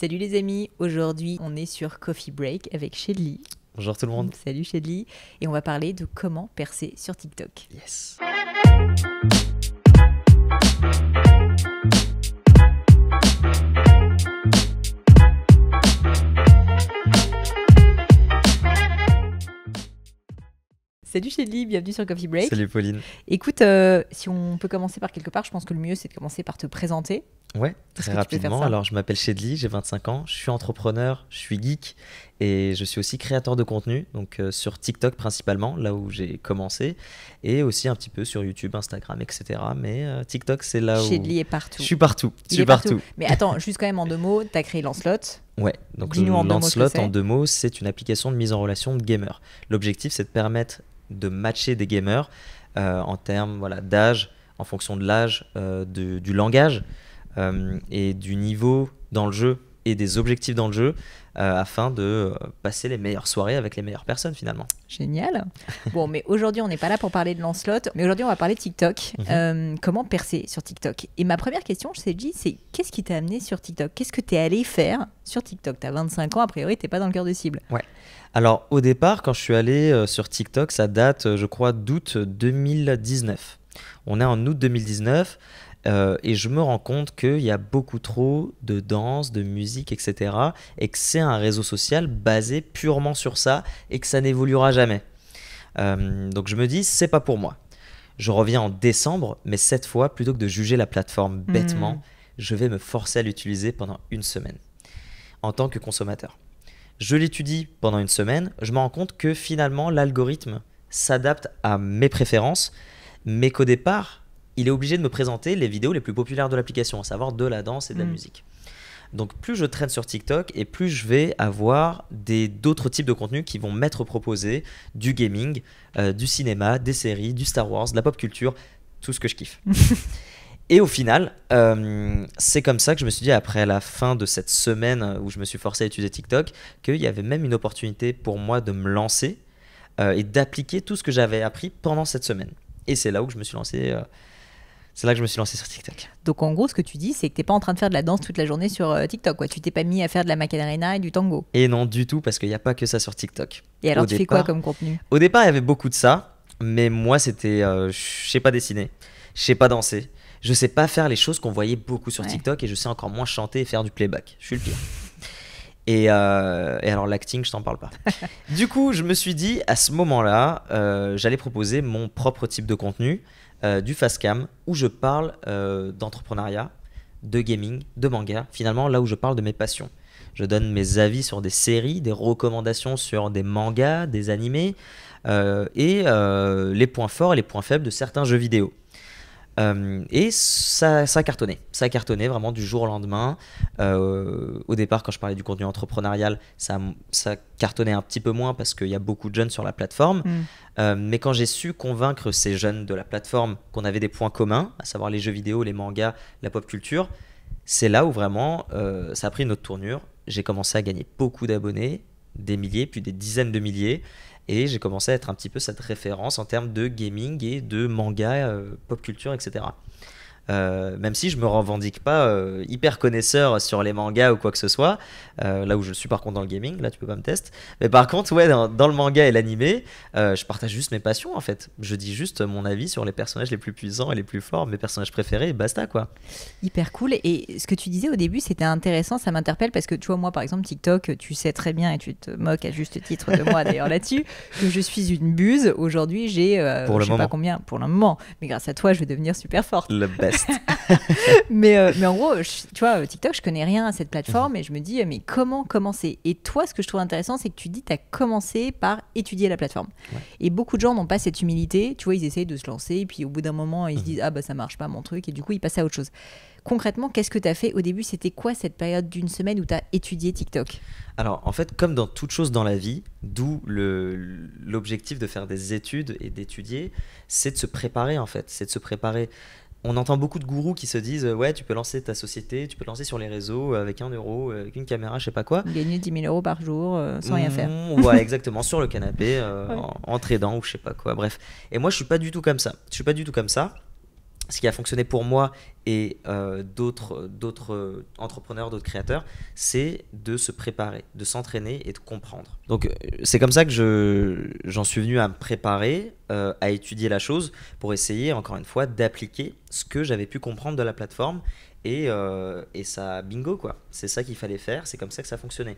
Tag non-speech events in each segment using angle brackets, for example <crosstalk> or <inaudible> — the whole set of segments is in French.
Salut les amis, aujourd'hui on est sur Coffee Break avec Shelly. Bonjour tout le monde. Salut Shelly, et on va parler de comment percer sur TikTok. Yes. Salut Shelly, bienvenue sur Coffee Break. Salut Pauline. Écoute, euh, si on peut commencer par quelque part, je pense que le mieux c'est de commencer par te présenter. Ouais, très rapidement. Alors je m'appelle Shedly, j'ai 25 ans, je suis entrepreneur, je suis geek et je suis aussi créateur de contenu, donc euh, sur TikTok principalement, là où j'ai commencé, et aussi un petit peu sur YouTube, Instagram, etc. Mais euh, TikTok, c'est là où. partout. Je suis partout. Je suis partout. Mais attends, juste quand même en deux mots, t'as créé Lancelot. Ouais, donc Lancelot, en deux mots, c'est une application de mise en relation de gamers. L'objectif, c'est de permettre de matcher des gamers euh, en termes voilà, d'âge, en fonction de l'âge, du langage et du niveau dans le jeu des objectifs dans le jeu euh, afin de euh, passer les meilleures soirées avec les meilleures personnes finalement. Génial. bon, mais aujourd'hui on n'est pas là pour parler de Lancelot, mais aujourd'hui on va parler de TikTok. Mhm. Euh, comment percer sur TikTok Et ma première question, je sais, c'est qu'est-ce qui t'a amené sur TikTok Qu'est-ce que t'es allé faire sur TikTok T'as 25 ans, a priori t'es pas dans le cœur de cible. Ouais. Alors au départ, quand je suis allé sur TikTok, ça date, je crois, d'août 2019. On est en août 2019. Euh, et je me rends compte qu'il y a beaucoup trop de danse, de musique, etc. Et que c'est un réseau social basé purement sur ça et que ça n'évoluera jamais. Euh, donc je me dis, c'est pas pour moi. Je reviens en décembre, mais cette fois, plutôt que de juger la plateforme hmm. bêtement, je vais me forcer à l'utiliser pendant une semaine en tant que consommateur. Je l'étudie pendant une semaine, je me rends compte que finalement l'algorithme s'adapte à mes préférences, mais qu'au départ, il est obligé de me présenter les vidéos les plus populaires de l'application, à savoir de la danse et de la mm. musique. Donc plus je traîne sur TikTok et plus je vais avoir des d'autres types de contenus qui vont m'être proposés, du gaming, euh, du cinéma, des séries, du Star Wars, de la pop culture, tout ce que je kiffe. <laughs> et au final, euh, c'est comme ça que je me suis dit après la fin de cette semaine où je me suis forcé à utiliser TikTok qu'il y avait même une opportunité pour moi de me lancer euh, et d'appliquer tout ce que j'avais appris pendant cette semaine. Et c'est là où je me suis lancé c'est là que je me suis lancé sur TikTok. Donc en gros, ce que tu dis, c'est que n'es pas en train de faire de la danse toute la journée sur euh, TikTok. Quoi. Tu t'es pas mis à faire de la macarena et du tango. Et non, du tout, parce qu'il n'y a pas que ça sur TikTok. Et alors, tu fais quoi comme contenu Au départ, il y avait beaucoup de ça, mais moi, c'était, euh, je sais pas dessiner, je sais pas danser, je sais pas faire les choses qu'on voyait beaucoup sur TikTok, et je sais encore moins chanter et faire du playback. Je suis le pire. Et, euh, alors l'acting, je t'en parle pas. <laughs> du coup, je me suis dit, à ce moment-là, j'allais proposer mon propre type de contenu, euh, du Fastcam où je parle euh, d'entrepreneuriat, de gaming, de manga, finalement là où je parle de mes passions. Je donne mes avis sur des séries, des recommandations sur des mangas, des animés euh, et les points forts et les points faibles de certains jeux vidéo. Euh, et ça, ça Ça cartonnait vraiment du jour au lendemain. Euh, au départ, quand je parlais du contenu entrepreneurial, ça, cartonnait un petit peu moins parce qu'il y a beaucoup de jeunes sur la plateforme. Mm. Euh, mais quand j'ai su convaincre ces jeunes de la plateforme qu'on avait des points communs, à savoir les jeux vidéo, les mangas, la pop culture, c'est là où vraiment ça a pris une autre tournure. J'ai commencé à gagner beaucoup d'abonnés, des milliers, puis des dizaines de milliers. Et j'ai commencé à être un petit peu cette référence en termes de gaming et de manga, euh, pop culture, etc. Euh, même si je me revendique pas euh, hyper connaisseur sur les mangas ou quoi que ce soit, euh, là où je suis par contre dans le gaming, là tu peux pas me tester. Mais par contre, ouais, dans, le manga et l'animé, je partage juste mes passions en fait. Je dis juste mon avis sur les personnages les plus puissants et les plus forts, mes personnages préférés, et basta quoi. Hyper cool. Et ce que tu disais au début, c'était intéressant, ça m'interpelle parce que tu vois, moi par exemple, TikTok, tu sais très bien et tu te moques à juste titre de moi d'ailleurs là-dessus, que je suis une buse. Aujourd'hui, j'ai. je sais pas combien, pour le moment. Mais grâce à toi, je vais devenir super forte. Le best. <laughs> mais, euh, mais en gros, tu vois, TikTok, je connais rien à cette plateforme mhm. et je me dis, euh, mais comment commencer Et toi, ce que je trouve intéressant, c'est que tu dis, tu as commencé par étudier la plateforme. Et beaucoup de gens n'ont pas cette humilité. Tu vois, ils essayent de se lancer et puis au bout d'un moment, ils se mhm. disent, ah bah ça marche pas mon truc et du coup, ils passent à autre chose. Concrètement, qu'est-ce que tu as fait au début C'était quoi cette période d'une semaine où tu as étudié TikTok Alors, en fait, comme dans toute chose dans la vie, d'où l'objectif de faire des études et d'étudier, c'est de se préparer en fait, c'est de se préparer on entend beaucoup de gourous qui se disent euh, Ouais, tu peux lancer ta société, tu peux lancer sur les réseaux euh, avec un euro, euh, avec une caméra, je sais pas quoi. Gagner 10 000 euros par jour sans rien faire. voit mmh, <laughs> exactement, sur le canapé, en, en, ou je sais pas quoi. Bref. Et moi, je suis pas du tout comme ça. Je suis pas du tout comme ça ce qui a fonctionné pour moi et euh, d'autres, euh, entrepreneurs, d'autres créateurs, c'est de se préparer, de s'entraîner et de comprendre. Donc euh, c'est comme ça que j'en suis venu à me préparer, à étudier la chose pour essayer, encore une fois, d'appliquer ce que j'avais pu comprendre de la plateforme. Et, et ça, bingo quoi. C'est ça qu'il fallait faire, c'est comme ça que ça fonctionnait.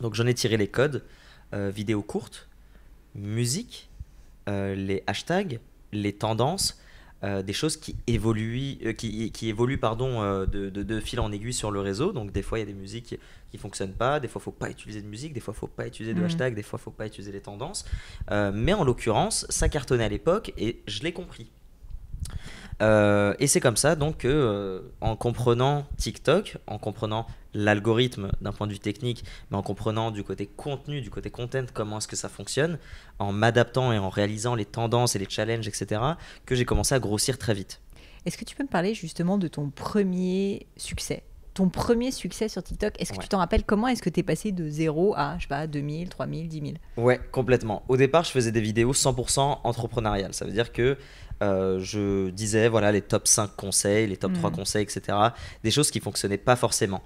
Donc j'en ai tiré les codes, vidéos courtes, musique, les hashtags, les tendances euh, des choses qui évoluent, euh, qui, qui, évoluent pardon, euh, de, de, fil en aiguille sur le réseau. Donc des fois, il y a des musiques qui, ne fonctionnent pas, des fois, il faut pas utiliser de musique, des fois, il faut pas utiliser de mmh. hashtag, des fois, il faut pas utiliser les tendances. mais en l'occurrence, ça cartonnait à l'époque et je l'ai compris. Euh, et c'est comme ça donc euh, en comprenant TikTok, en comprenant l'algorithme d'un point de vue technique, mais en comprenant du côté contenu, du côté content, comment est-ce que ça fonctionne, en m'adaptant et en réalisant les tendances et les challenges, etc., que j'ai commencé à grossir très vite. Est-ce que tu peux me parler justement de ton premier succès Ton premier succès sur TikTok, est-ce que tu t'en rappelles Comment est-ce que tu es passé de 0 à, je sais pas, 2000, 3000, 10 000 Ouais, complètement. Au départ, je faisais des vidéos 100% entrepreneuriales. Ça veut dire que euh, je disais voilà les top 5 conseils, les top 3 mm. conseils, etc. Des choses qui fonctionnaient pas forcément.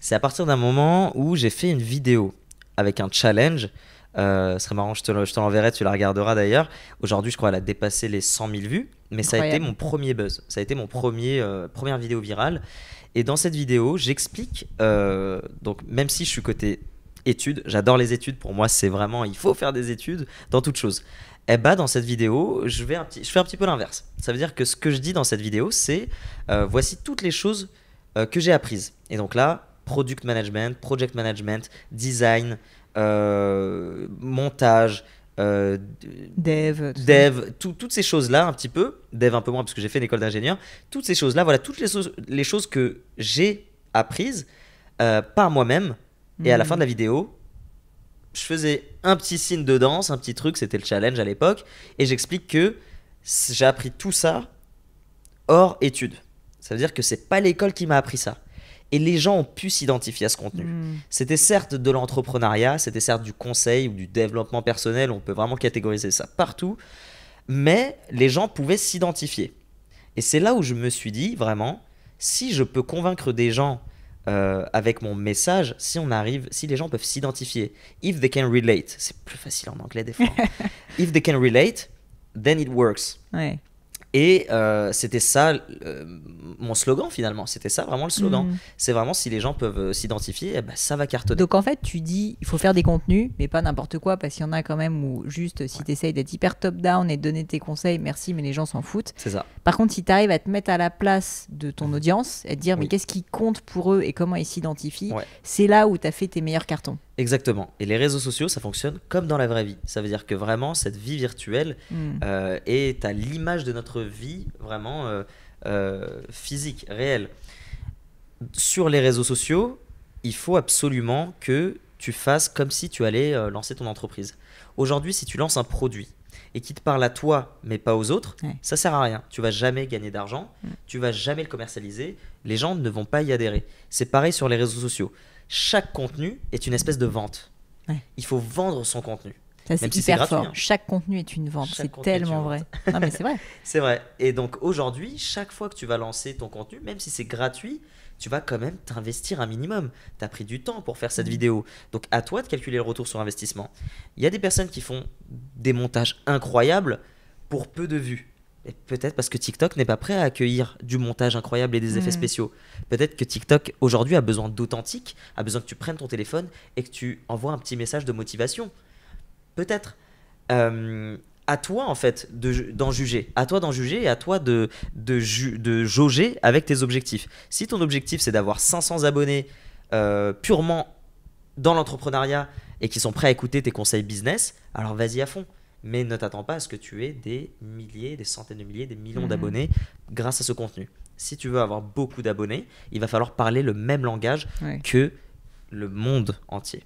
C'est à partir d'un moment où j'ai fait une vidéo avec un challenge. Euh, ce serait marrant, je te, l'enverrai, tu la regarderas d'ailleurs. Aujourd'hui, je crois qu'elle a dépassé les 100 000 vues, mais ça a été mon premier buzz. Ça a été mon premier, euh, première vidéo virale. Et dans cette vidéo, j'explique, donc même si je suis côté études, j'adore les études, pour moi c'est vraiment, il faut faire des études dans toutes choses eh bah dans cette vidéo, je, vais je fais un petit peu l'inverse. Ça veut dire que ce que je dis dans cette vidéo, c'est euh, voici toutes les choses euh, que j'ai apprises. Et donc là, product management, project management, design, euh, montage, dev, dev, toutes ces choses-là, un petit peu, dev un peu moins parce que j'ai fait une école d'ingénieur, toutes ces choses-là, voilà, toutes les, choses que j'ai apprises par moi-même. Et à la mm. fin de la vidéo, je faisais un petit signe de danse, un petit truc, c'était le challenge à l'époque, et j'explique que j'ai appris tout ça hors études. Ça veut dire que c'est pas l'école qui m'a appris ça. Et les gens ont pu s'identifier à ce contenu. Hmm. C'était certes de l'entrepreneuriat, c'était certes du conseil ou du développement personnel, on peut vraiment catégoriser ça partout, mais les gens pouvaient s'identifier. Et c'est là où je me suis dit, vraiment, si je peux convaincre des gens euh, avec mon message si on arrive, si les gens peuvent s'identifier. If they can relate, c'est plus facile en anglais des fois. <laughs> If they can relate, then it works. Et euh, c'était ça euh, mon slogan finalement. C'était ça vraiment le slogan. Hmm. C'est vraiment si les gens peuvent euh, s'identifier, eh ben, ça va cartonner. Donc en fait, tu dis il faut faire des contenus, mais pas n'importe quoi, parce qu'il y en a quand même où juste si tu essayes d'être hyper top-down et de donner tes conseils, merci, mais les gens s'en foutent. C'est ça. Par contre, si tu arrives à te mettre à la place de ton mmh. audience et te dire mais qu'est-ce qui compte pour eux et comment ils s'identifient, c'est là où tu as fait tes meilleurs cartons. Exactement. Et les réseaux sociaux, ça fonctionne comme dans la vraie vie. Ça veut dire que vraiment, cette vie virtuelle hmm. euh, est à l'image de notre vie vraiment euh, euh, physique, réelle. Sur les réseaux sociaux, il faut absolument que tu fasses comme si tu allais lancer ton entreprise. Aujourd'hui, si tu lances un produit et qu'il te parle à toi mais pas aux autres, ça ça sert à rien. Tu vas jamais gagner d'argent, tu hmm. tu vas jamais le commercialiser, les gens ne vont pas y adhérer. C'est pareil sur les réseaux sociaux chaque contenu est une espèce de vente. Il faut vendre son contenu. Ça, c'est hyper fort. Hein. Chaque contenu est une vente. C'est tellement vrai. <laughs> c'est vrai. Et donc, aujourd'hui, chaque fois que tu vas lancer ton contenu, même si c'est gratuit, tu vas quand même t'investir un minimum. Tu as pris du temps pour faire cette mm. vidéo. Donc, à toi de calculer le retour sur investissement. Il y a des personnes qui font des montages incroyables pour peu de vues peut-être parce que TikTok n'est pas prêt à accueillir du montage incroyable et des effets spéciaux. Peut-être que TikTok aujourd'hui a besoin d'authentique, a besoin que tu prennes ton téléphone et que tu envoies un petit message de motivation. Peut-être. Euh, à toi en fait d'en juger, à toi d'en juger et à toi de, de, jauger avec tes objectifs. Si ton objectif c'est d'avoir 500 abonnés euh, purement dans l'entrepreneuriat et qui sont prêts à écouter tes conseils business, alors vas-y à fond mais ne t'attends pas à ce que tu aies des milliers, des centaines de milliers, des millions mhm. d'abonnés grâce à ce contenu. Si tu veux avoir beaucoup d'abonnés, il va falloir parler le même langage que le monde entier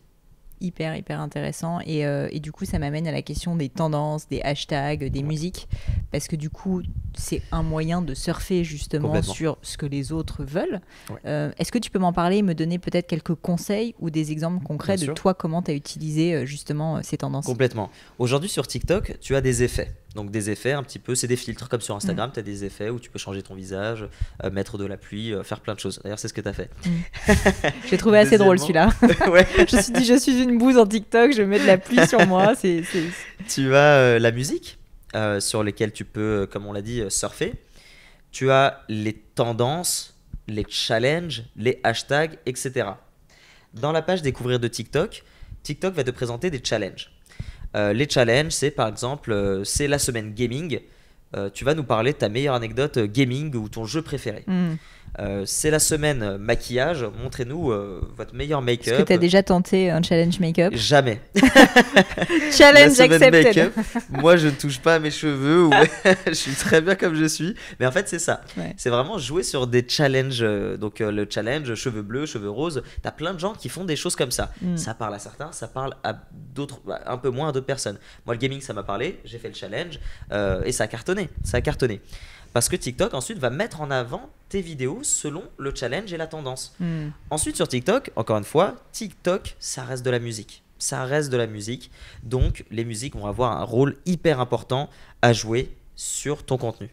hyper, hyper intéressant. Euh, et, du coup, ça m'amène à la question des tendances, des hashtags, des musiques. Parce que du coup, c'est un moyen de surfer justement sur ce que les autres veulent. Euh, est-ce que tu peux m'en parler et me donner peut-être quelques conseils ou des exemples concrets de toi, comment tu as utilisé euh, justement ces tendances Complètement. Aujourd'hui, sur TikTok, tu as des effets. Donc des effets un petit peu, c'est des filtres comme sur Instagram, mm. tu as des effets où tu peux changer ton visage, euh, mettre de la pluie, euh, faire plein de choses. D'ailleurs, c'est ce que tu as fait. Mm. <laughs> J'ai trouvé assez drôle celui-là. <laughs> je me suis dit, je suis une bouse en TikTok, je vais mettre de la pluie sur moi. <laughs> Tu as euh, la musique sur laquelle tu peux, comme on l'a dit, surfer. Tu as les tendances, les challenges, les hashtags, etc. Dans la page découvrir de TikTok, TikTok va te présenter des challenges. Euh, les challenges, c'est par exemple, euh, c'est la semaine gaming. Euh, tu vas nous parler de ta meilleure anecdote gaming ou ton jeu préféré. Hmm. Euh, c'est la semaine euh, maquillage. Montrez-nous euh, votre meilleur make-up. Est-ce que tu as déjà tenté un challenge make-up Jamais. <laughs> challenge accepté. Moi, je ne touche pas à mes cheveux. <laughs> <laughs> je suis très bien comme je suis. Mais en fait, c'est ça. C'est vraiment jouer sur des challenges. Donc, le challenge cheveux bleus, cheveux roses. Tu as plein de gens qui font des choses comme ça. Mm. Ça parle à certains, ça parle à d'autres, bah, un peu moins à d'autres personnes. Moi, le gaming, ça m'a parlé. J'ai fait le challenge et ça a cartonné. Ça a cartonné. Parce que TikTok ensuite va mettre en avant tes vidéos selon le challenge et la tendance. Hmm. Ensuite sur TikTok, encore une fois, TikTok, ça reste de la musique. Ça reste de la musique. Donc les musiques vont avoir un rôle hyper important à jouer sur ton contenu.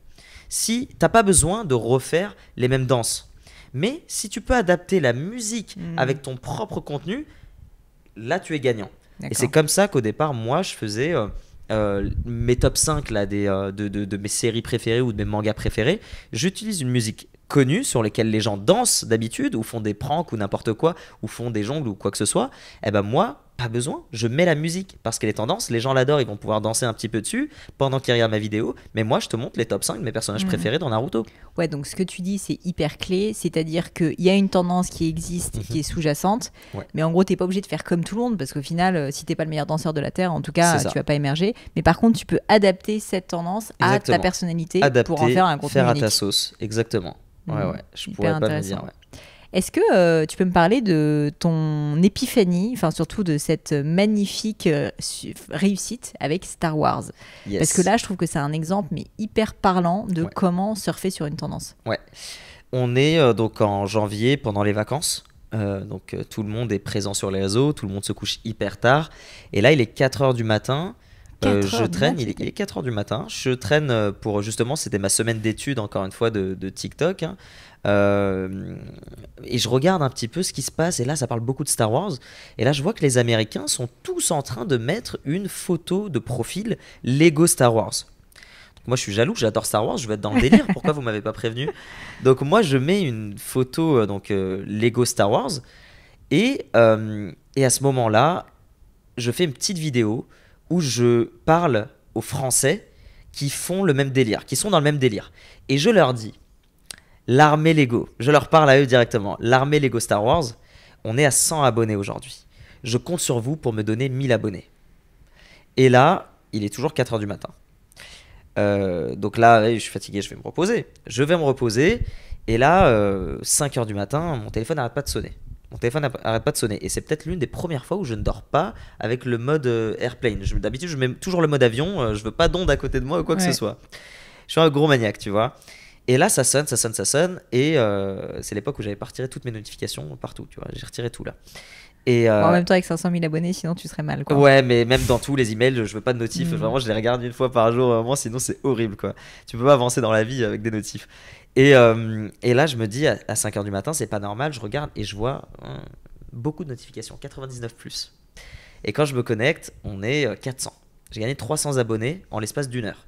Si t'as pas besoin de refaire les mêmes danses, mais si tu peux adapter la musique hmm. avec ton propre contenu, là tu es gagnant. Et c'est comme ça qu'au départ, moi, je faisais... Euh, euh, mes top 5 là, des, euh, de, mes séries préférées ou de mes mangas préférés, j'utilise une musique connue sur laquelle les gens dansent d'habitude ou font des pranks ou n'importe quoi ou font des jongles ou quoi que ce soit. Et eh ben moi, pas besoin, je mets la musique parce qu'elle est tendance, les gens l'adorent, ils vont pouvoir danser un petit peu dessus pendant qu'ils regardent ma vidéo, mais moi je te montre les top 5 de mes personnages mhm. préférés dans Naruto. Ouais, donc ce que tu dis c'est hyper clé, c'est-à-dire qu'il y a une tendance qui existe, mhm. qui est sous-jacente, mais en gros t'es pas obligé de faire comme tout le monde parce qu'au final, euh, si t'es pas le meilleur danseur de la Terre, en tout cas tu vas pas émerger, mais par contre tu peux adapter cette tendance à ta personnalité pour en faire un contenu. Faire à ta sauce, exactement. Ouais, mhm. ouais, je pourrais pas dire. Est-ce que euh, tu peux me parler de ton épiphanie, enfin surtout de cette magnifique euh, réussite avec Star Wars Parce que là, je trouve que c'est un exemple mais hyper parlant de comment surfer sur une tendance. Ouais. On est euh, donc en janvier pendant les vacances. donc tout le monde est présent sur les réseaux, tout le monde se couche hyper tard. Et là, il est 4 heures du matin euh, je traîne, il, est 4h du matin. Je traîne euh, pour justement, c'était ma semaine d'études, encore une fois, de, TikTok. Hein. Euh, et je regarde un petit peu ce qui se passe. Et là, ça parle beaucoup de Star Wars. Et là, je vois que les Américains sont tous en train de mettre une photo de profil Lego Star Wars. moi, je suis jaloux, j'adore Star Wars, je vais être dans le délire. Pourquoi vous m'avez pas prévenu Donc, moi, je mets une photo donc Lego Star Wars. Et, et à ce moment-là, je fais une petite vidéo où je parle aux Français qui font le même délire, qui sont dans le même délire. Et je leur dis, l'armée Lego, je leur parle à eux directement, l'armée Lego Star Wars, on est à 100 abonnés aujourd'hui. Je compte sur vous pour me donner 1000 abonnés. Et là, il est toujours 4h du matin. Euh, donc là, je suis fatigué, je vais me reposer. Je vais me reposer. Et là, 5h euh, du matin, mon téléphone n'arrête pas de sonner. Mon téléphone n'arrête pas de sonner. Et c'est peut-être l'une des premières fois où je ne dors pas avec le mode euh, airplane. D'habitude, je mets toujours le mode avion. Euh, je veux pas d'onde à côté de moi ou quoi que ce soit. Je suis un gros maniaque, tu vois. Et là, ça sonne, ça sonne, ça sonne. Et euh, c'est l'époque où j'avais pas retiré toutes mes notifications partout, tu vois. J'ai retiré tout là. Et En même temps, avec 500 000 abonnés, sinon tu serais mal. Ouais, mais même dans tous les emails, je veux pas de notifs. Hmm. Vraiment, je les regarde une fois par jour, sinon c'est horrible, quoi. Tu peux pas avancer dans la vie avec des notifs. Euh, et, là, je me dis, à, 5h du matin, c'est pas normal. Je regarde et je vois euh, beaucoup de notifications, 99 plus. Et quand je me connecte, on est 400. Euh, J'ai gagné 300 abonnés en l'espace d'une heure.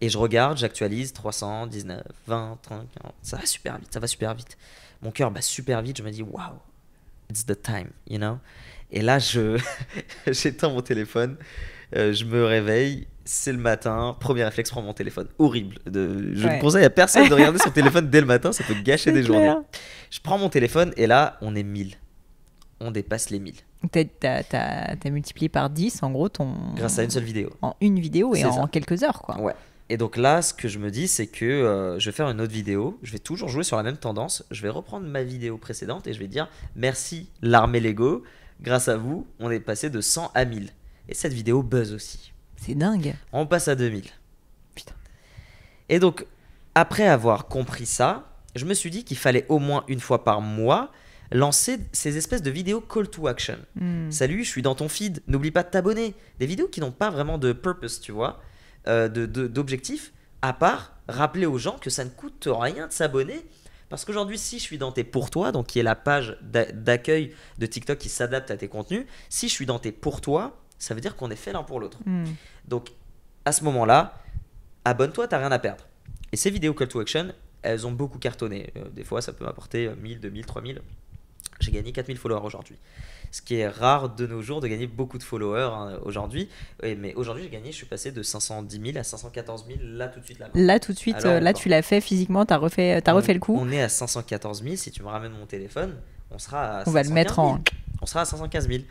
Et je regarde, j'actualise 300, 19, 20, 30, 40. Ça va super vite, ça va super vite. Mon cœur bat super vite, je me dis waouh, it's the time, you know. Et là, je <laughs> j'éteins mon téléphone, je me réveille c'est le matin, premier réflexe, prends mon téléphone. Horrible. De... je ne conseille à personne de regarder son <laughs> téléphone dès le matin, ça peut gâcher des journées. Je prends mon téléphone et là, on est 1000. On dépasse les 1000. T'as multiplié par 10 en gros ton. Grâce à une seule vidéo. En une vidéo et en, quelques heures quoi. Ouais. Et donc là, ce que je me dis, c'est que euh, je vais faire une autre vidéo. Je vais toujours jouer sur la même tendance. Je vais reprendre ma vidéo précédente et je vais dire merci l'armée Lego. Grâce à vous, on est passé de 100 à 1000. Et cette vidéo buzz aussi. C'est dingue. On passe à 2000. Putain. Et donc, après avoir compris ça, je me suis dit qu'il fallait au moins une fois par mois lancer ces espèces de vidéos call to action. Hmm. Salut, je suis dans ton feed, n'oublie pas de t'abonner. Des vidéos qui n'ont pas vraiment de purpose, tu vois, euh, d'objectif, de, à part rappeler aux gens que ça ne coûte rien de s'abonner. Parce qu'aujourd'hui, si je suis dans tes pour toi, donc qui est la page d'accueil de TikTok qui s'adapte à tes contenus, si je suis dans tes pour toi, ça veut dire qu'on est fait l'un pour l'autre. Hmm. Donc, à ce moment-là, abonne-toi, t'as rien à perdre. Et ces vidéos call to action, elles ont beaucoup cartonné. Euh, des fois, ça peut m'apporter 1000, 2000, 3000. J'ai gagné 4000 followers aujourd'hui. Ce qui est rare de nos jours de gagner beaucoup de followers hein, aujourd'hui. Mais aujourd'hui, j'ai gagné, je suis passé de 510 000 à 514 000 là tout de suite. Là, tout de suite, euh, là tu l'as fait physiquement, tu as, refait, euh, as refait le coup. On est à 514 000. Si tu me ramènes mon téléphone, on sera à. On va le mettre en. On sera à 515 000.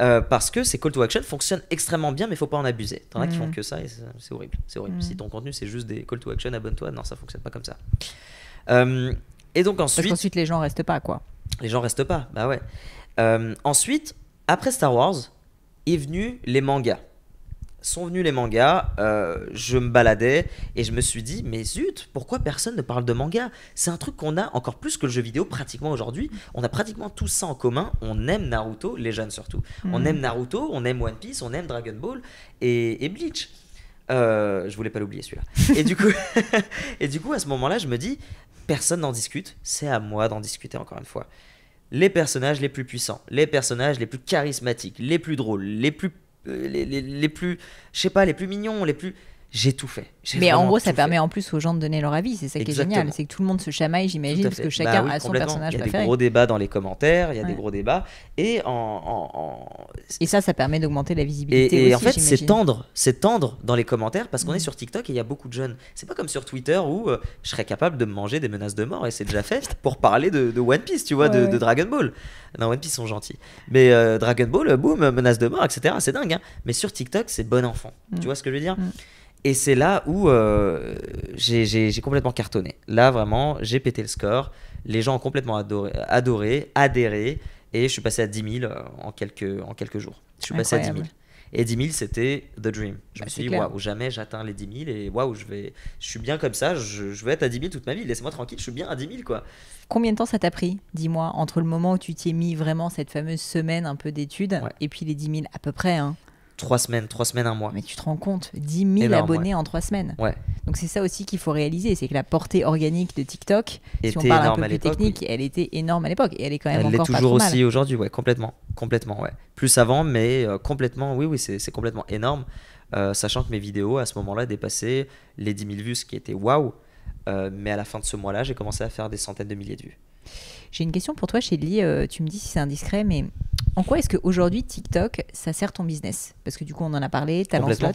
Euh, parce que ces call to action fonctionnent extrêmement bien, mais il faut pas en abuser. T'en as qui font mm. que ça et c'est horrible. C'est horrible. Mm. Si ton contenu c'est juste des call to action, abonne-toi, non, ça fonctionne pas comme ça. Euh, et donc ensuite. Parce qu'ensuite les gens restent pas quoi. Les gens restent pas, bah ouais. Euh, ensuite, après Star Wars, est venu les mangas sont venus les mangas, euh, je me baladais et je me suis dit, mais zut, pourquoi personne ne parle de manga C'est un truc qu'on a encore plus que le jeu vidéo pratiquement aujourd'hui. On a pratiquement tout ça en commun. On aime Naruto, les jeunes surtout. On mm. aime Naruto, on aime One Piece, on aime Dragon Ball et, et Bleach. Euh, je voulais pas l'oublier celui-là. <laughs> Et du coup, <laughs> et du coup, à ce moment-là, je me dis, personne n'en discute. C'est à moi d'en discuter encore une fois les personnages les plus puissants, les personnages les plus charismatiques, les plus drôles, les plus euh, les, les, les plus, je sais pas, les plus mignons, les plus j'ai tout fait. Mais en gros, ça permet en plus aux gens de donner leur avis. C'est ça qui est génial. C'est que tout le monde se chamaille, j'imagine, parce que chacun bah a son personnage Il y a des gros débats dans les commentaires, il y a des gros débats. Et, et ça, ça permet d'augmenter la visibilité. Et, et en fait, c'est tendre, c'est tendre dans les commentaires parce qu'on est mm. sur TikTok et il y a beaucoup de jeunes. C'est pas comme sur Twitter où euh, je serais capable de me manger des menaces de mort et c'est déjà fait pour parler de, One Piece, tu vois, de, Dragon Ball. Non, One Piece sont gentils. Mais euh, Dragon Ball, euh, boum, menace de mort, etc. C'est dingue. Hein. Mais sur TikTok, c'est bon enfant. Tu mm. vois ce que je veux dire mm. Et c'est là où euh, j'ai complètement cartonné. Là, vraiment, j'ai pété le score. Les gens ont complètement adoré, adoré, adhéré. Et je suis passé à 10 000 euh, en quelques, en quelques jours. Je suis passé à 10 000. Et 10 000, c'était the dream. Je me bah, suis dit, waouh, jamais j'atteins les 10 000 et waouh, je, vais, je suis bien comme ça, je, vais être à 10 000 toute ma vie, laisse-moi tranquille, je suis bien à 10 000 quoi. Combien de temps ça t'a pris, dis-moi, entre le moment où tu t'y es mis vraiment cette fameuse semaine un peu d'études et puis les 10 000 à peu près hein trois semaines, trois semaines, un mois. Mais tu te rends compte, 10 000 abonnés en trois semaines. Ouais. Donc c'est ça aussi qu'il faut réaliser, c'est que la portée organique de TikTok, était si on parle un peu technique, elle était énorme à l'époque et elle est quand même elle est toujours aussi aujourd'hui, ouais, complètement, complètement, ouais. Plus avant, mais euh, complètement, oui, oui, c'est complètement énorme, euh, sachant que mes vidéos à ce moment-là dépassaient les 10 000 vues, ce qui était waouh. Euh, mais à la fin de ce mois-là, j'ai commencé à faire des centaines de milliers de vues. J'ai une question pour toi, Shelly. tu me dis si c'est indiscret, mais en quoi est-ce qu'aujourd'hui, TikTok, ça sert ton business Parce que du coup, on en a parlé, talent slot,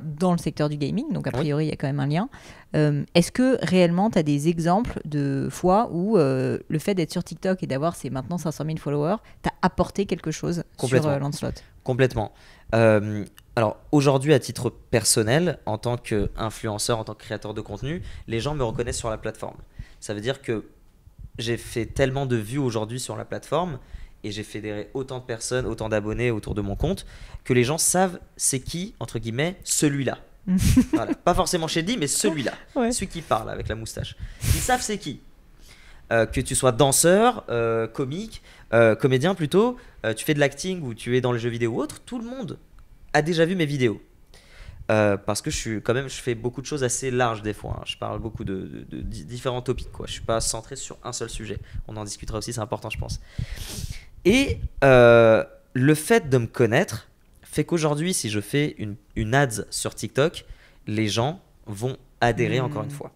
dans le secteur du gaming, donc a priori, il y a quand même un lien. Euh, est-ce que réellement, tu as des exemples de fois où euh, le fait d'être sur TikTok et d'avoir ces maintenant 500 000 followers, t'a apporté quelque chose sur euh, Lancelot Complètement. alors aujourd'hui, à titre personnel, en tant qu'influenceur, en tant que créateur de contenu, les gens me reconnaissent sur la plateforme. Ça veut dire que j'ai fait tellement de vues aujourd'hui sur la plateforme et j'ai fédéré autant de personnes, autant d'abonnés autour de mon compte que les gens savent c'est qui, entre guillemets, celui-là. <laughs> Pas forcément Shady, mais celui-là. Celui qui parle avec la moustache. Ils savent c'est qui. Euh, que tu sois danseur, euh, comique, euh, comédien plutôt, tu fais de l'acting ou tu es dans les jeux vidéo ou autre, tout le monde a déjà vu mes vidéos. parce que je suis quand même, je fais beaucoup de choses assez larges des fois. Hein. Je parle beaucoup de, différents topics. Quoi. Je suis pas centré sur un seul sujet. On en discutera aussi, c'est important, je pense. Et euh, le fait de me connaître fait qu'aujourd'hui, si je fais une, une ads sur TikTok, les gens vont adhérer encore une hmm. fois.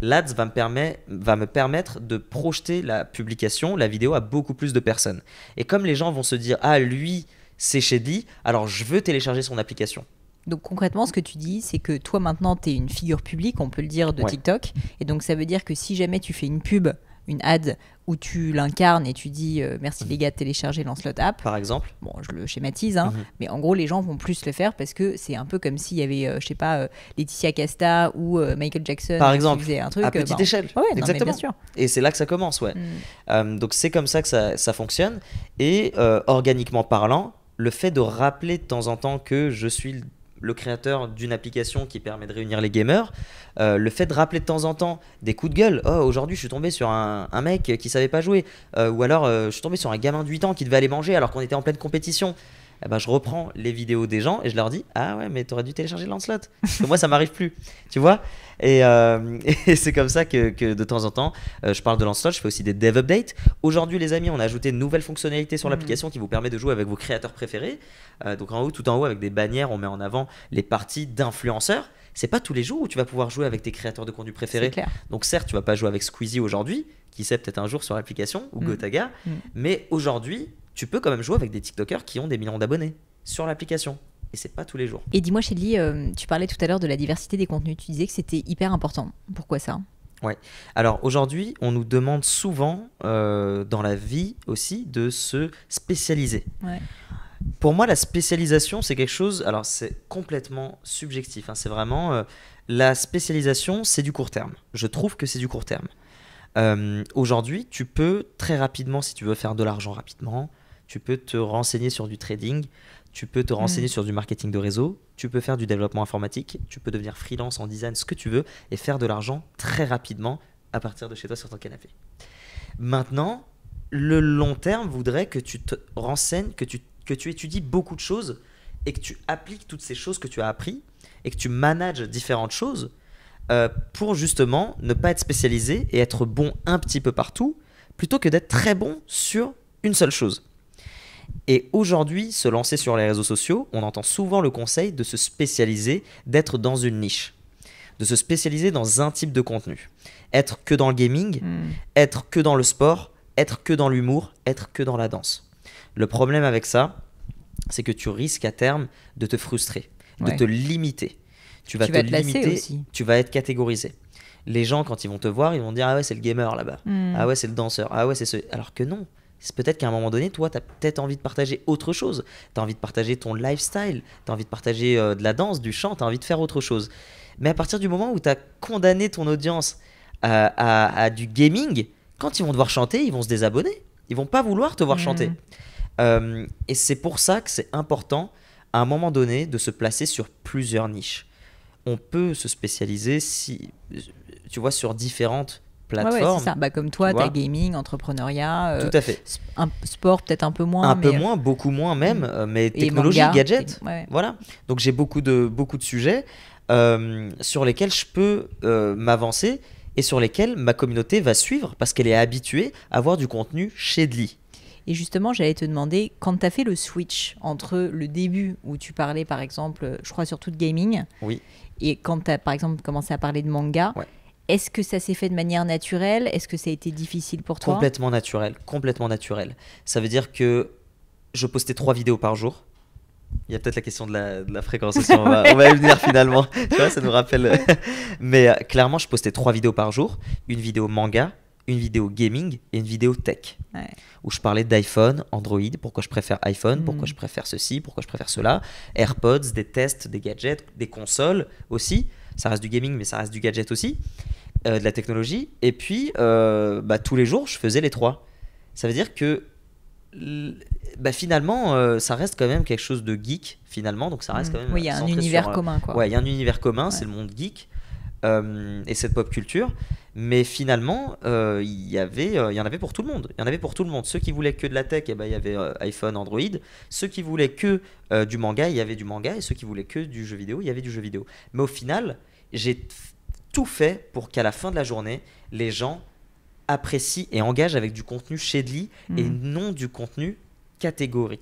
L'ADS va me, permet, va me permettre de projeter la publication, la vidéo à beaucoup plus de personnes. Et comme les gens vont se dire Ah, lui, c'est Shady, alors je veux télécharger son application. Donc concrètement, ce que tu dis, c'est que toi maintenant, tu es une figure publique, on peut le dire, de TikTok. Et donc ça veut dire que si jamais tu fais une pub une ad où tu l'incarnes et tu dis euh, merci mhm. les gars de télécharger Lancelot app. Par exemple. Bon, je le schématise, hein, mhm. mais en gros, les gens vont plus le faire parce que c'est un peu comme s'il y avait, je euh, je sais pas, euh, Laetitia Casta ou Michael Jackson. Par exemple. Qui un truc. À petite bah, échelle. Ouais, bien sûr. Et c'est là que ça commence, ouais. Mm. donc c'est comme ça que ça, ça fonctionne. Et organiquement parlant, le fait de rappeler de temps en temps que je suis le créateur d'une application qui permet de réunir les gamers, euh, le fait de rappeler de temps en temps des coups de gueule, oh aujourd'hui je suis tombé sur un, mec qui savait pas jouer, euh, ou alors euh, je suis tombé sur un gamin de 8 ans qui devait aller manger alors qu'on était en pleine compétition. Eh ben, je reprends les vidéos des gens et je leur dis Ah ouais, mais t'aurais dû télécharger Lancelot. moi, ça m'arrive plus. Tu vois Et, euh, <laughs> c'est comme ça que, de temps en temps, euh, je parle de Lancelot. Je fais aussi des dev updates. Aujourd'hui, les amis, on a ajouté une nouvelle fonctionnalité sur hmm. l'application qui vous permet de jouer avec vos créateurs préférés. Euh, donc en haut, tout en haut, avec des bannières, on met en avant les parties d'influenceurs c'est pas tous les jours où tu vas pouvoir jouer avec tes créateurs de contenu préférés. Donc certes, tu vas pas jouer avec Squeezie aujourd'hui, qui sait peut-être un jour sur l'application ou hmm. Gotaga, hmm. mais aujourd'hui, tu peux quand même jouer avec des TikTokers qui ont des millions d'abonnés sur l'application. Et c'est pas tous les jours. Et dis-moi, Shelly, euh, tu parlais tout à l'heure de la diversité des contenus. Tu disais que c'était hyper important. Pourquoi ça Ouais. Alors aujourd'hui, on nous demande souvent euh, dans la vie aussi de se spécialiser. Pour moi, la spécialisation, c'est quelque chose. Alors c'est complètement subjectif. Hein. c'est vraiment euh, la spécialisation, c'est du court terme. Je trouve que c'est du court terme. aujourd'hui, tu peux très rapidement, si tu veux faire de l'argent rapidement, tu peux te renseigner sur du trading, tu peux te mm. renseigner sur du marketing de réseau, tu peux faire du développement informatique, tu peux devenir freelance en design, ce que tu veux, et faire de l'argent très rapidement à partir de chez toi sur ton canapé. Maintenant, le long terme voudrait que tu te renseignes, que tu, que étudies beaucoup de choses et que tu appliques toutes ces choses que tu as apprises et que tu manages différentes choses euh, pour justement ne pas être spécialisé et être bon un petit peu partout plutôt que d'être très bon sur une seule chose. Et aujourd'hui, se lancer sur les réseaux sociaux, on entend souvent le conseil de se spécialiser, d'être dans une niche, de se spécialiser dans un type de contenu. Être que dans le gaming, hmm. être que dans le sport, être que dans l'humour, être que dans la danse. Le problème avec ça, c'est que tu risques à terme de te frustrer, de te limiter. Tu vas te, limiter, tu vas être catégorisé. Les gens, quand ils vont te voir, ils vont dire Ah ouais, c'est le gamer là-bas. Hmm. Ah ouais, c'est le danseur. Ah ouais, c'est ce. Alors que non, c'est peut-être qu'à un moment donné, toi, tu as peut-être envie de partager autre chose. Tu as envie de partager ton lifestyle, tu as envie de partager euh, de la danse, du chant, tu as envie de faire autre chose. Mais à partir du moment où tu as condamné ton audience euh, à, du gaming, quand ils vont devoir chanter, ils vont se désabonner. Ils vont pas vouloir te voir mmh. chanter. Euh, et c'est pour ça que c'est important, à un moment donné, de se placer sur plusieurs niches. On peut se spécialiser si, tu vois, sur différentes bah, comme toi, tu as gaming, entrepreneuriat. Euh, fait. Un, sport, peut-être un peu moins. Un peu euh, moins, beaucoup moins même, mm. euh, mais technologie, gadget. Voilà. Donc j'ai beaucoup de, beaucoup de sujets sur lesquels je peux m'avancer et sur lesquels ma communauté va suivre parce qu'elle est habituée à voir du contenu chez Dli. Et justement, j'allais te demander, quand tu as fait le switch entre le début où tu parlais, par exemple, je crois surtout de gaming, oui. et quand tu as, par exemple, commencé à parler de manga, ouais. Est-ce que ça s'est fait de manière naturelle Est-ce que ça a été difficile pour toi Complètement naturel, complètement naturel. Ça veut dire que je postais trois vidéos par jour. Il y a peut-être la question de la, fréquence on, va, y venir finalement. <laughs> ça nous rappelle. <laughs> Mais euh, clairement, je postais trois vidéos par jour une vidéo manga, une vidéo gaming et une vidéo tech. Où je parlais d'iPhone, Android, pourquoi je préfère iPhone, hmm. pourquoi je préfère ceci, pourquoi je préfère cela, AirPods, des tests, des gadgets, des consoles aussi. Ça reste du gaming, mais ça reste du gadget aussi. Euh, de la technologie, et puis euh, bah, tous les jours, je faisais les trois. Ça veut dire que bah, finalement, euh, ça reste quand même quelque chose de geek, finalement, donc ça reste mhm. quand même. il y un univers commun, quoi. Ouais, il y a un univers commun, c'est le monde geek et cette pop culture. Mais finalement, il y avait, il y en avait pour tout le monde. Il y en avait pour tout le monde. Ceux qui voulaient que de la tech, eh ben, il y avait iPhone, Android. Ceux qui voulaient que du manga, il y avait du manga. Et ceux qui voulaient que du jeu vidéo, il y avait du jeu vidéo. Mais au final, j'ai tout fait pour qu'à la fin de la journée, les gens apprécient et engagent avec du contenu Shedly et hmm. non du contenu catégorie.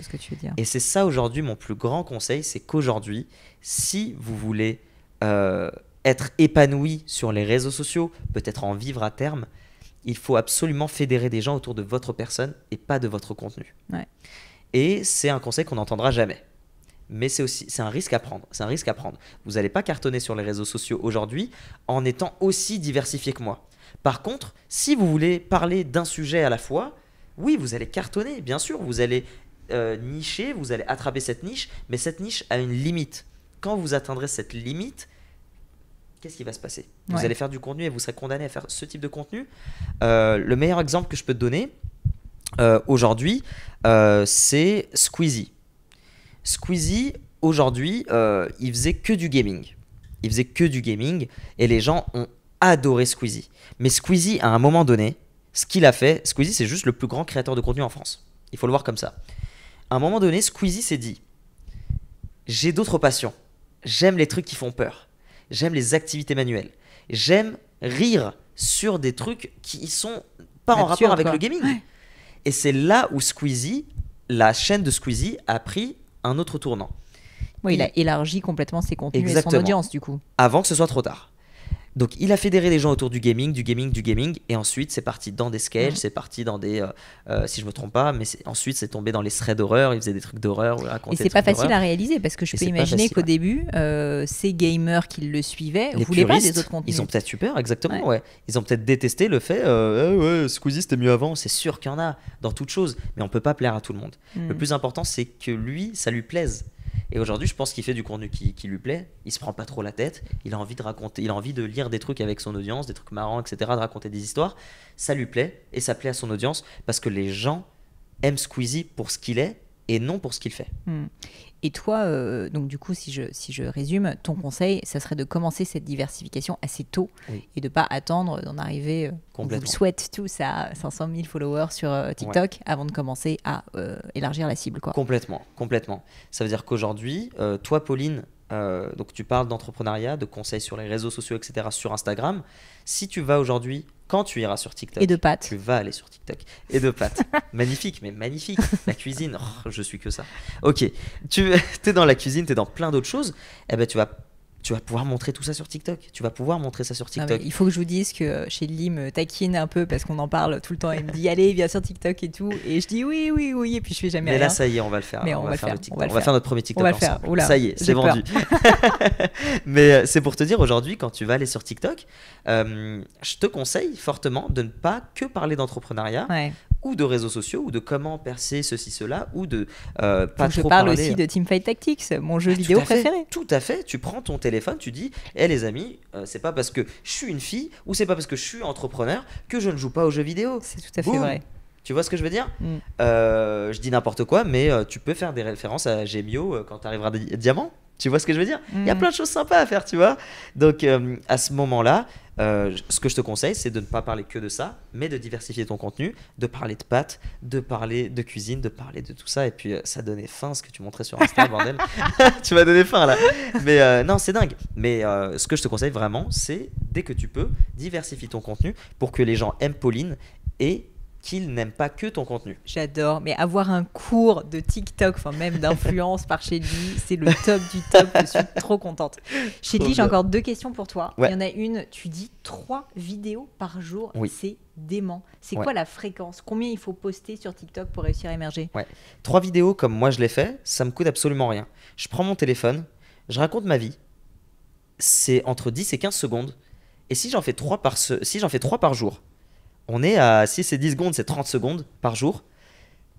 ce que tu veux dire. Et c'est ça aujourd'hui mon plus grand conseil, c'est qu'aujourd'hui, si vous voulez euh, être épanoui sur les réseaux sociaux, peut-être en vivre à terme, il faut absolument fédérer des gens autour de votre personne et pas de votre contenu. Et c'est un conseil qu'on n'entendra jamais mais c'est aussi c'est un risque à prendre. C'est un risque à prendre. Vous n'allez pas cartonner sur les réseaux sociaux aujourd'hui en étant aussi diversifié que moi. Par contre, si vous voulez parler d'un sujet à la fois, oui, vous allez cartonner, bien sûr, vous allez euh, nicher, vous allez attraper cette niche, mais cette niche a une limite. Quand vous atteindrez cette limite, qu'est-ce qui va se passer Vous allez faire du contenu et vous serez condamné à faire ce type de contenu. Euh, le meilleur exemple que je peux te donner euh, aujourd'hui, c'est Squeezie. Squeezie, aujourd'hui, euh, il faisait que du gaming. Il faisait que du gaming et les gens ont adoré Squeezie. Mais Squeezie, à un moment donné, ce qu'il a fait, Squeezie, c'est juste le plus grand créateur de contenu en France. Il faut le voir comme ça. À un moment donné, Squeezie s'est dit J'ai d'autres passions. J'aime les trucs qui font peur. J'aime les activités manuelles. J'aime rire sur des trucs qui sont pas en rapport avec le gaming. Et c'est là où Squeezie, la chaîne de Squeezie, a pris un autre tournant. il, a élargi complètement ses contenus et son audience, du coup. Avant que ce soit trop tard. Donc il a fédéré les gens autour du gaming, du gaming, du gaming, et ensuite c'est parti dans des scales, c'est parti dans des, euh, euh, si je me trompe pas, mais ensuite c'est tombé dans les threads d'horreur, il faisait des trucs d'horreur. Et c'est pas facile à réaliser parce que je peux imaginer qu'au début, euh, ces gamers qui le suivaient ne voulaient pas des autres contenus. Ils ont peut-être super, exactement, ouais. Ils ont peut-être détesté le fait, euh, eh ouais, Squeezie c'était mieux avant, c'est sûr qu'il y en a dans toute chose, mais on peut pas plaire à tout le monde. Le hmm. plus important c'est que lui, ça lui plaise. Et aujourd'hui, je pense qu'il fait du contenu qui, lui plaît. Il se prend pas trop la tête. Il a envie de raconter, il a envie de lire des trucs avec son audience, des trucs marrants, etc., de raconter des histoires. Ça lui plaît et ça plaît à son audience parce que les gens aiment Squeezie pour ce qu'il est et non pour ce qu'il fait. Hmm. Et toi, euh, donc du coup, si je, si je résume, ton conseil, ça serait de commencer cette diversification assez tôt et de pas attendre d'en arriver, euh, on vous le souhaite tous, à 500 000 followers sur euh, TikTok avant de commencer à élargir la cible. Quoi. Complètement, complètement. Ça veut dire qu'aujourd'hui, toi, Pauline, euh, donc tu parles d'entrepreneuriat, de conseils sur les réseaux sociaux, etc. sur Instagram. Si tu vas aujourd'hui, quand tu iras sur TikTok, et de pâtes. tu vas aller sur TikTok et de pâtes. <laughs> magnifique, mais magnifique. La cuisine, oh, je suis que ça. Ok, tu es dans la cuisine, tu es dans plein d'autres choses. Eh ben tu vas tu vas pouvoir montrer tout ça sur TikTok. Tu vas pouvoir montrer ça sur TikTok. il faut que je vous dise que chez me euh, taquine un peu parce qu'on en parle tout le temps. Elle me dit allez, viens sur TikTok et tout. Et je dis oui, oui, oui. Et puis je fais jamais Mais là, ça y est, on va le faire. on, va, faire, le TikTok. On, va, faire. notre premier TikTok. ça y est, c'est vendu. <laughs> Mais euh, c'est pour te dire aujourd'hui, quand tu vas aller sur TikTok, euh, je te conseille fortement de ne pas que parler d'entrepreneuriat ouais ou de réseaux sociaux, ou de comment percer ceci, cela, ou de euh, pas Je parle aussi de Teamfight Tactics, mon jeu ah, vidéo préféré. tout à fait. Tu prends ton téléphone, tu dis, hé eh, les amis, euh, c'est pas parce que je suis une fille ou c'est pas parce que je suis entrepreneur que je ne joue pas aux jeux vidéo. C'est tout à fait vrai. Tu vois ce que je veux dire mm. euh, Je dis n'importe quoi, mais tu peux faire des références à Gemio quand tu arriveras à Diamant. Tu vois ce que je veux dire mm. Il y a plein de choses sympas à faire, tu vois. Donc à ce moment-là, euh, ce que je te conseille, c'est de ne pas parler que de ça, mais de diversifier ton contenu, de parler de pâtes, de parler de cuisine, de parler de tout ça. Et puis, euh, ça donnait faim ce que tu montrais sur Instagram bordel. <laughs> tu m'as donné faim là. Mais euh, non, c'est dingue. Mais ce que je te conseille vraiment, c'est dès que tu peux, diversifie ton contenu pour que les gens aiment Pauline et qu'ils n'aiment pas que ton contenu. J'adore, mais avoir un cours de TikTok, enfin même d'influence par lui c'est le top du top. Je suis trop contente. Shelly, j'ai encore deux questions pour toi. Il y en a une, tu dis trois vidéos par jour, c'est dément. C'est quoi la fréquence Combien il faut poster sur TikTok pour réussir à émerger Trois vidéos comme moi je l'ai fait, ça me coûte absolument rien. Je prends mon téléphone, je raconte ma vie. C'est entre 10 et 15 secondes. Et si j'en fais trois par si j'en fais trois par jour, on est à, si c'est 10 secondes, c'est 30 secondes par jour.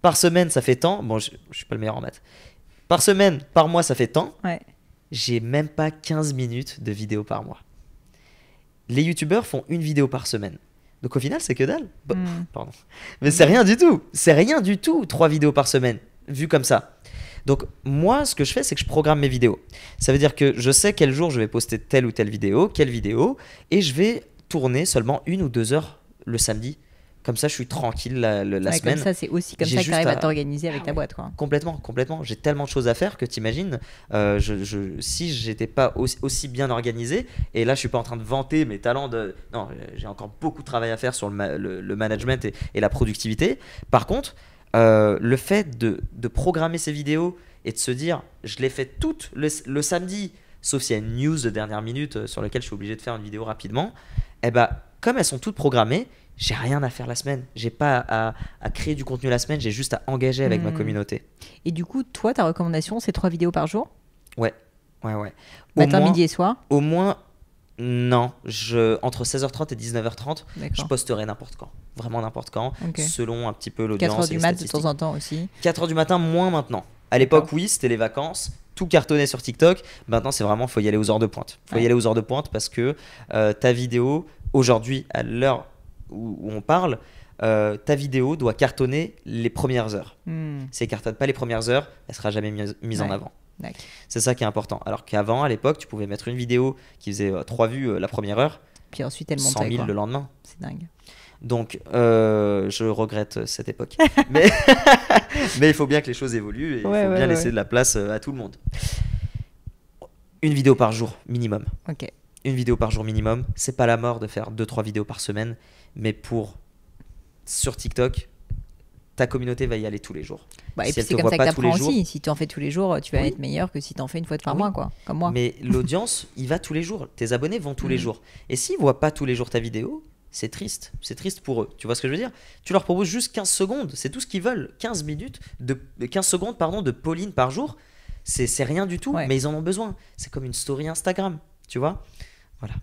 Par semaine, ça fait tant. Bon, je, je suis pas le meilleur en maths. Par semaine, par mois, ça fait tant. Ouais. J'ai même pas 15 minutes de vidéo par mois. Les youtubeurs font une vidéo par semaine. Donc au final, c'est que dalle. Hmm. <laughs> Pardon. Mais c'est rien du tout. C'est rien du tout, trois vidéos par semaine, vu comme ça. Donc moi, ce que je fais, c'est que je programme mes vidéos. Ça veut dire que je sais quel jour je vais poster telle ou telle vidéo, quelle vidéo, et je vais tourner seulement une ou deux heures le samedi. Comme ça, je suis tranquille la, semaine. ça, c'est aussi comme ça que tu arrives à, t'organiser avec ah ta boîte. Complètement, complètement. J'ai tellement de choses à faire que t'imagines, euh, je, je, si j'étais pas aussi, bien organisé, et là, je suis pas en train de vanter mes talents de. Non, j'ai encore beaucoup de travail à faire sur le, management et, la productivité. Par contre, euh, le fait de, programmer ces vidéos et de se dire, je les fais toutes le, samedi, sauf s'il y a une news de dernière minute euh, sur laquelle je suis obligé de faire une vidéo rapidement, eh ben, comme elles sont toutes programmées, j'ai rien à faire la semaine. J'ai pas à, créer du contenu la semaine, j'ai juste à engager avec ma hmm. communauté. Et du coup, toi, ta recommandation, c'est trois vidéos par jour Ouais, ouais, ouais. Matin, midi et soir Au moins, non. Je, entre 16h30 et 19h30, je posterai n'importe quand. Vraiment n'importe quand, selon un petit peu l'audience. 4h du matin de temps en temps aussi 4h du matin, moins maintenant. À l'époque, oui, c'était les vacances tout cartonné sur TikTok. Maintenant, c'est vraiment, faut y aller aux heures de pointe. Faut y aller aux heures de pointe parce que euh, ta vidéo, aujourd'hui, à l'heure où, on parle, euh, ta vidéo doit cartonner les premières heures. Hmm. Si elle cartonne pas les premières heures, elle sera jamais mise, en avant. C'est ça qui est important. Alors qu'avant, à l'époque, tu pouvais mettre une vidéo qui faisait euh, trois 3 vues euh, la première heure, puis ensuite elle montait 100 000 le lendemain. C'est dingue. Donc, je regrette cette époque. <laughs> mais, <laughs> mais il faut bien que les choses évoluent et il faut bien laisser de la place à tout le monde. Une vidéo par jour, minimum. Ok une vidéo par jour minimum. C'est pas la mort de faire deux, trois vidéos par semaine, mais pour sur TikTok, ta communauté va y aller tous les jours. Bah, et si puis c'est comme ça que aussi. si tu en fais tous les jours, tu vas être meilleur que si tu en fais une fois de par mois, quoi, comme moi. Mais <laughs> l'audience, il va tous les jours. Tes abonnés vont tous les mm. jours. Et s'ils voient pas tous les jours ta vidéo, c'est triste. C'est triste pour eux. Tu vois ce que je veux dire Tu leur proposes juste 15 secondes. C'est tout ce qu'ils veulent. 15 minutes, de 15 secondes, pardon, de Pauline par jour. C'est rien du tout, mais ils en ont besoin. C'est comme une story Instagram, tu vois voilà.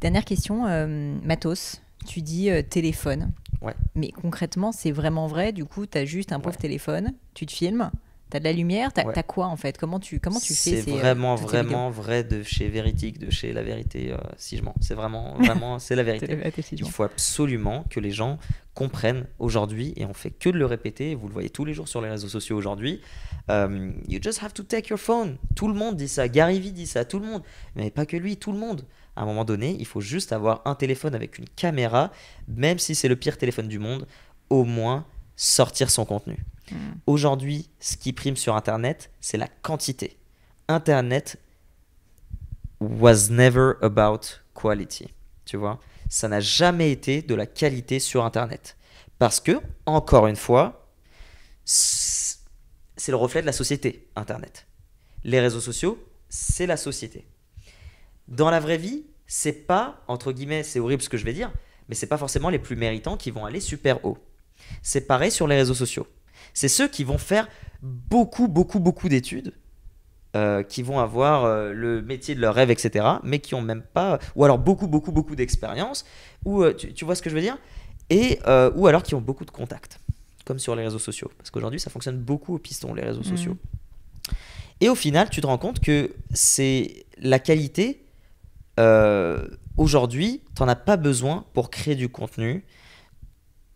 Dernière question, euh, Matos, tu dis euh, téléphone. Ouais. Mais concrètement, c'est vraiment vrai. Du coup, tu as juste un pauvre téléphone, tu te filmes, T'as de la lumière T'as quoi en fait Comment tu, comment tu fais C'est euh, vraiment, vraiment vrai de chez Véritique, de chez La Vérité euh, si je mens. C'est vraiment, <laughs> vraiment, c'est la vérité. Il faut absolument que les gens comprennent aujourd'hui, et on fait que de le répéter, vous le voyez tous les jours sur les réseaux sociaux aujourd'hui, euh, you just have to take your phone. Tout le monde dit ça, Gary Vee dit ça, tout le monde, mais pas que lui, tout le monde. À un moment donné, il faut juste avoir un téléphone avec une caméra, même si c'est le pire téléphone du monde, au moins sortir son contenu. Hmm. Aujourd'hui, ce qui prime sur Internet, c'est la quantité. Internet was never about quality. Tu vois, ça n'a jamais été de la qualité sur Internet. Parce que, encore une fois, c'est le reflet de la société, Internet. Les réseaux sociaux, c'est la société. Dans la vraie vie, c'est pas, entre guillemets, c'est horrible ce que je vais dire, mais c'est pas forcément les plus méritants qui vont aller super haut. C'est pareil sur les réseaux sociaux. C'est ceux qui vont faire beaucoup, beaucoup, beaucoup d'études, euh, qui vont avoir euh, le métier de leur rêve, etc., mais qui ont même pas, ou alors beaucoup, beaucoup, beaucoup d'expérience, ou euh, tu, vois ce que je veux dire, ou alors qui ont beaucoup de contacts, comme sur les réseaux sociaux, parce qu'aujourd'hui ça fonctionne beaucoup au piston les réseaux mmh. sociaux. Et au final, tu te rends compte que c'est la qualité. Aujourd'hui, tu n'en as pas besoin pour créer du contenu,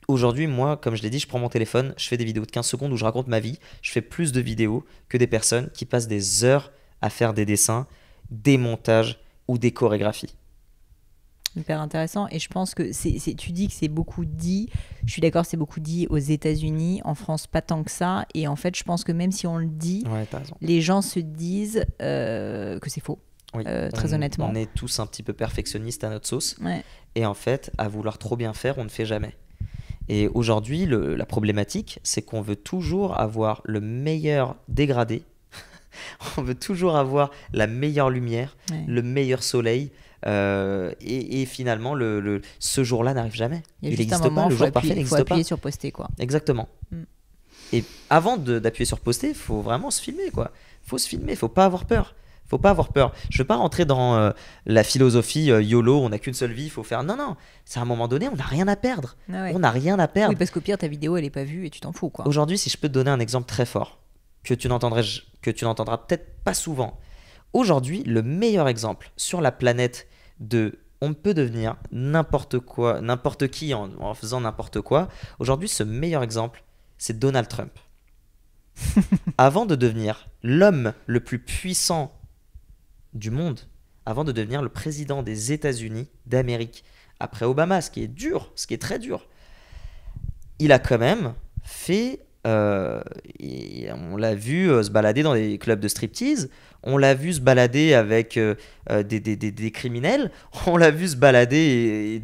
aujourd'hui, moi, comme je l'ai dit, je prends mon téléphone, je fais des vidéos de 15 secondes où je raconte ma vie. Je fais plus de vidéos que des personnes qui passent des heures à faire des dessins, des montages ou des chorégraphies. Hyper intéressant. Et je pense que tu dis que c'est beaucoup dit, je suis d'accord, c'est beaucoup dit aux États-Unis, en France, pas tant que ça. Et en fait, je pense que même si on le dit, les gens se disent euh, que c'est faux. Euh, très honnêtement. On est tous un petit peu perfectionnistes à notre sauce. Et en fait, à vouloir trop bien faire, on ne fait jamais. Et aujourd'hui, la problématique, c'est qu'on veut toujours avoir le meilleur dégradé, <laughs> on veut toujours avoir la meilleure lumière, le meilleur soleil. Euh, et, finalement, le, ce jour-là n'arrive jamais. Il n'existe pas, le jour parfait n'existe pas. Il faut appuyer sur poster, quoi. Exactement. Mm. Et avant d'appuyer sur poster, il faut vraiment se filmer, quoi. faut se filmer, il faut pas avoir peur. Faut pas avoir peur. Je veux pas rentrer dans euh, la philosophie euh, YOLO, on n'a qu'une seule vie, il faut faire. Non, non, c'est à un moment donné, on n'a rien à perdre. Ah on n'a rien à perdre. Oui, parce qu'au pire, ta vidéo, elle n'est pas vue et tu t'en fous. quoi. Aujourd'hui, si je peux te donner un exemple très fort, que tu n'entendras, que tu n'entendras peut-être pas souvent. Aujourd'hui, le meilleur exemple sur la planète de on peut devenir n'importe quoi, n'importe qui en, en faisant n'importe quoi. Aujourd'hui, ce meilleur exemple, c'est Donald Trump. <laughs> Avant de devenir l'homme le plus puissant du monde avant de devenir le président des États-Unis d'Amérique. Après Obama, ce qui est dur, ce qui est très dur, il a quand même fait. Euh, on l'a vu euh, se balader dans des clubs de striptease, on l'a vu se balader avec euh, des, criminels, <laughs> on l'a vu se balader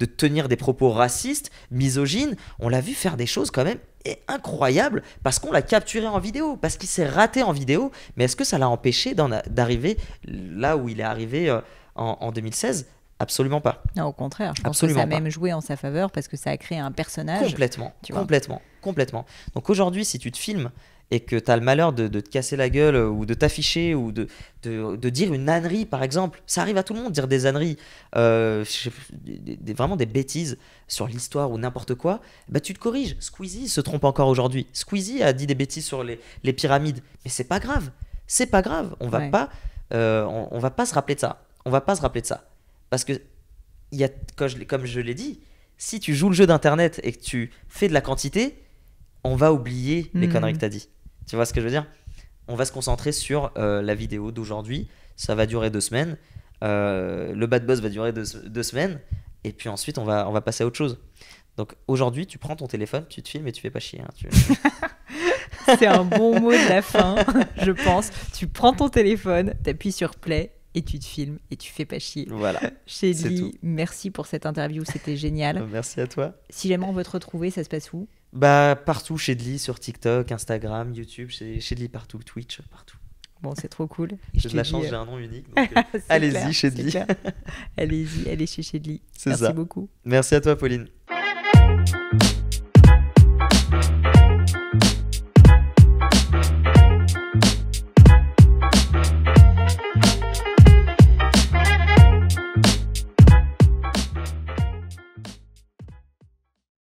de tenir des propos racistes, misogynes, on l'a vu faire des choses quand même est incroyable parce qu'on l'a capturé en vidéo, parce qu'il s'est raté en vidéo. Mais est-ce que ça l'a empêché d'arriver là où il est arrivé euh, en, 2016 Absolument pas. Non, au contraire, je pense que ça a même joué en sa faveur parce que ça a créé un personnage. Complètement, complètement, complètement. Donc aujourd'hui, si tu te filmes et que tu as le malheur de, te casser la gueule euh, ou de t'afficher ou de, de, dire une ânerie, par exemple. Ça arrive à tout le monde, dire des âneries, euh, vraiment des bêtises sur l'histoire ou n'importe quoi. Bah, tu te corriges. Squeezie se trompe encore aujourd'hui. Squeezie a dit des bêtises sur les, pyramides. Mais c'est pas grave. C'est pas grave. On va pas euh, on, va pas se rappeler de ça. On va pas se rappeler de ça. Parce que, y a, comme je, l'ai dit, si tu joues le jeu d'Internet et que tu fais de la quantité, on va oublier les hmm. conneries que tu as dit. Tu vois ce que je veux dire On va se concentrer sur euh, la vidéo d'aujourd'hui. Ça va durer deux semaines. Euh, le bad buzz va durer deux, semaines. Et puis ensuite, on va, on va passer à autre chose. Donc aujourd'hui, tu prends ton téléphone, tu te filmes et tu fais pas chier. Hein, <laughs> C'est un bon mot de la fin, <laughs> je pense. Tu prends ton téléphone, t'appuies sur play et tu te filmes et tu fais pas chier. Voilà. <laughs> merci pour cette interview, c'était génial. <laughs> merci à toi. Si jamais on veut te retrouver, ça se passe où Bah partout, Shedly sur TikTok, Instagram, YouTube, chez Shedly partout, Twitch partout. Bon, c'est trop cool. J'ai de la chance, euh, j'ai un nom unique. <laughs> Euh, allez-y, Shedly. allez-y, allez chez Shedly. Merci beaucoup. Merci à toi, Pauline.